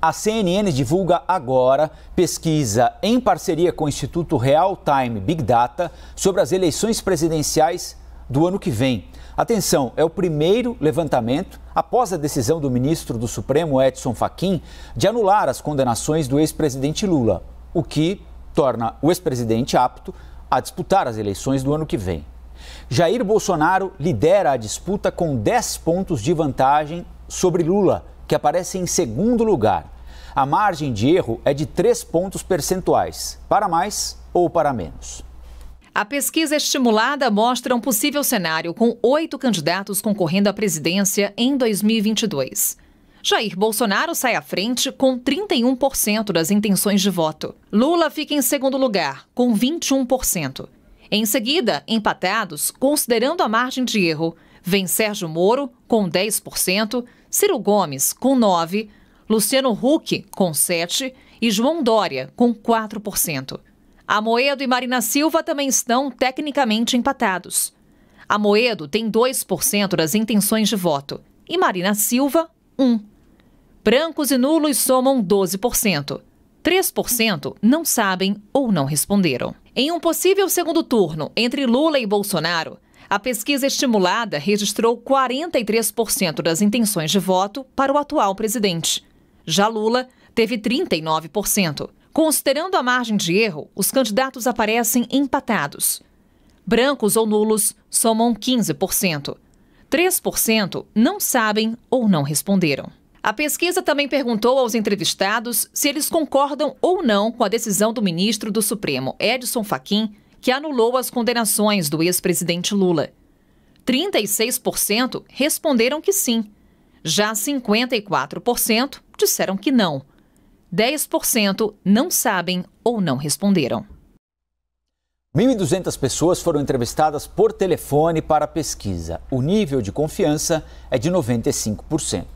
A CNN divulga agora pesquisa em parceria com o Instituto Real Time Big Data sobre as eleições presidenciais do ano que vem. Atenção, é o primeiro levantamento após a decisão do ministro do Supremo Edson Fachin de anular as condenações do ex-presidente Lula, o que torna o ex-presidente apto a disputar as eleições do ano que vem. Jair Bolsonaro lidera a disputa com 10 pontos de vantagem sobre Lula que aparece em segundo lugar. A margem de erro é de 3 pontos percentuais, para mais ou para menos. A pesquisa estimulada mostra um possível cenário com oito candidatos concorrendo à presidência em 2022. Jair Bolsonaro sai à frente com 31% das intenções de voto. Lula fica em segundo lugar, com 21%. Em seguida, empatados, considerando a margem de erro, Vem Sérgio Moro, com 10%, Ciro Gomes, com 9%, Luciano Huck, com 7% e João Dória, com 4%. Amoedo e Marina Silva também estão tecnicamente empatados. Amoedo tem 2% das intenções de voto e Marina Silva, 1%. Brancos e nulos somam 12%. 3% não sabem ou não responderam. Em um possível segundo turno entre Lula e Bolsonaro, a pesquisa estimulada registrou 43% das intenções de voto para o atual presidente. Já Lula teve 39%. Considerando a margem de erro, os candidatos aparecem empatados. Brancos ou nulos somam 15%. 3% não sabem ou não responderam. A pesquisa também perguntou aos entrevistados se eles concordam ou não com a decisão do ministro do Supremo, Edson Fachin, que anulou as condenações do ex-presidente Lula. 36% responderam que sim. Já 54% disseram que não. 10% não sabem ou não responderam. 1.200 pessoas foram entrevistadas por telefone para a pesquisa. O nível de confiança é de 95%.